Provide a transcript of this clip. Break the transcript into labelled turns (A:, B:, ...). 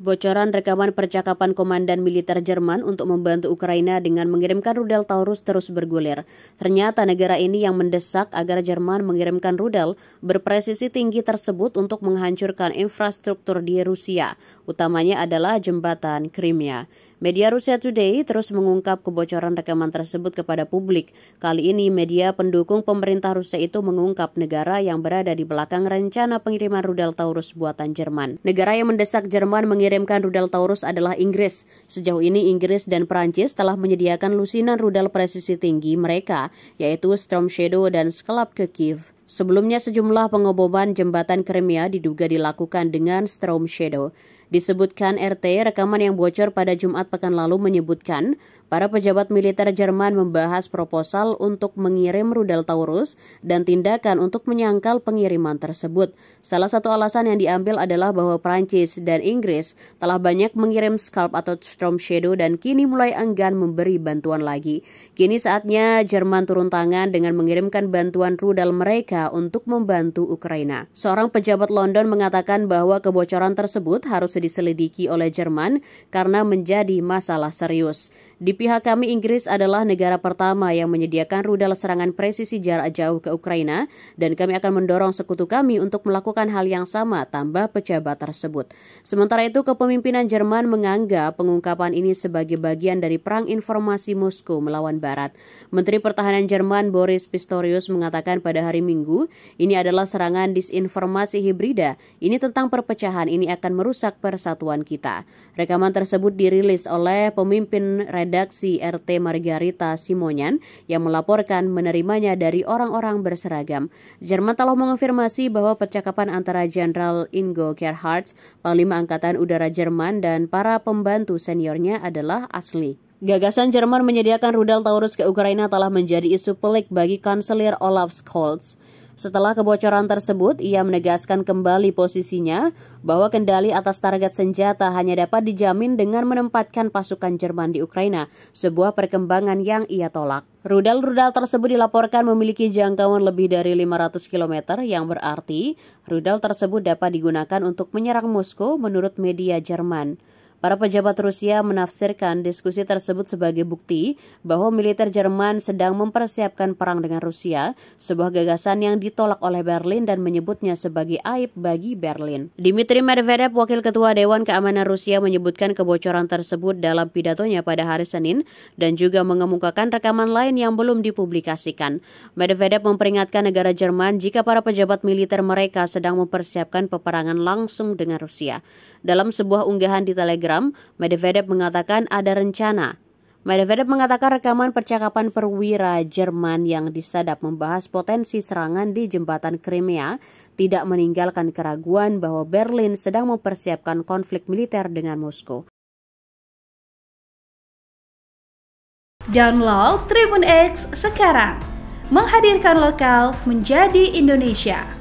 A: Bocoran rekaman percakapan komandan militer Jerman untuk membantu Ukraina dengan mengirimkan rudal Taurus terus bergulir. Ternyata negara ini yang mendesak agar Jerman mengirimkan rudal berpresisi tinggi tersebut untuk menghancurkan infrastruktur di Rusia, utamanya adalah jembatan Crimea. Media Rusia Today terus mengungkap kebocoran rekaman tersebut kepada publik. Kali ini media pendukung pemerintah Rusia itu mengungkap negara yang berada di belakang rencana pengiriman rudal Taurus buatan Jerman. Negara yang mendesak Jerman mengirimkan rudal Taurus adalah Inggris. Sejauh ini Inggris dan Perancis telah menyediakan lusinan rudal presisi tinggi mereka, yaitu Storm Shadow dan Scalp ke Kiev. Sebelumnya sejumlah pengoboman jembatan Crimea diduga dilakukan dengan Storm Shadow. Disebutkan RT, rekaman yang bocor pada Jumat pekan lalu menyebutkan para pejabat militer Jerman membahas proposal untuk mengirim rudal Taurus dan tindakan untuk menyangkal pengiriman tersebut. Salah satu alasan yang diambil adalah bahwa Prancis dan Inggris telah banyak mengirim Scalp atau Storm Shadow dan kini mulai enggan memberi bantuan lagi. Kini saatnya Jerman turun tangan dengan mengirimkan bantuan rudal mereka untuk membantu Ukraina. Seorang pejabat London mengatakan bahwa kebocoran tersebut harus diselidiki oleh Jerman karena menjadi masalah serius. Di pihak kami, Inggris adalah negara pertama yang menyediakan rudal serangan presisi jarak jauh ke Ukraina, dan kami akan mendorong sekutu kami untuk melakukan hal yang sama, tambah pejabat tersebut. Sementara itu, kepemimpinan Jerman menganggap pengungkapan ini sebagai bagian dari perang informasi Moskow melawan Barat. Menteri Pertahanan Jerman Boris Pistorius mengatakan pada hari Minggu, ini adalah serangan disinformasi hibrida. Ini tentang perpecahan, ini akan merusak persatuan kita. Rekaman tersebut dirilis oleh pemimpin Red redaksi RT Margarita Simonyan yang melaporkan menerimanya dari orang-orang berseragam. Jerman telah mengonfirmasi bahwa percakapan antara Jenderal Ingo Gerhardt, Panglima Angkatan Udara Jerman dan para pembantu seniornya adalah asli. Gagasan Jerman menyediakan rudal Taurus ke Ukraina telah menjadi isu pelik bagi Kanselir Olaf Scholz. Setelah kebocoran tersebut, ia menegaskan kembali posisinya bahwa kendali atas target senjata hanya dapat dijamin dengan menempatkan pasukan Jerman di Ukraina, sebuah perkembangan yang ia tolak. Rudal-rudal tersebut dilaporkan memiliki jangkauan lebih dari 500 km yang berarti rudal tersebut dapat digunakan untuk menyerang Moskow menurut media Jerman. Para pejabat Rusia menafsirkan diskusi tersebut sebagai bukti bahwa militer Jerman sedang mempersiapkan perang dengan Rusia, sebuah gagasan yang ditolak oleh Berlin dan menyebutnya sebagai aib bagi Berlin. Dmitry Medvedev, wakil ketua Dewan Keamanan Rusia menyebutkan kebocoran tersebut dalam pidatonya pada hari Senin dan juga mengemukakan rekaman lain yang belum dipublikasikan. Medvedev memperingatkan negara Jerman jika para pejabat militer mereka sedang mempersiapkan peperangan langsung dengan Rusia. Dalam sebuah unggahan di Telegram, Medvedev mengatakan ada rencana Medvedev mengatakan rekaman percakapan perwira Jerman yang disadap membahas potensi serangan di jembatan Crimea tidak meninggalkan keraguan bahwa Berlin sedang mempersiapkan konflik militer dengan Moskow. Download Tribun X sekarang, menghadirkan lokal menjadi Indonesia.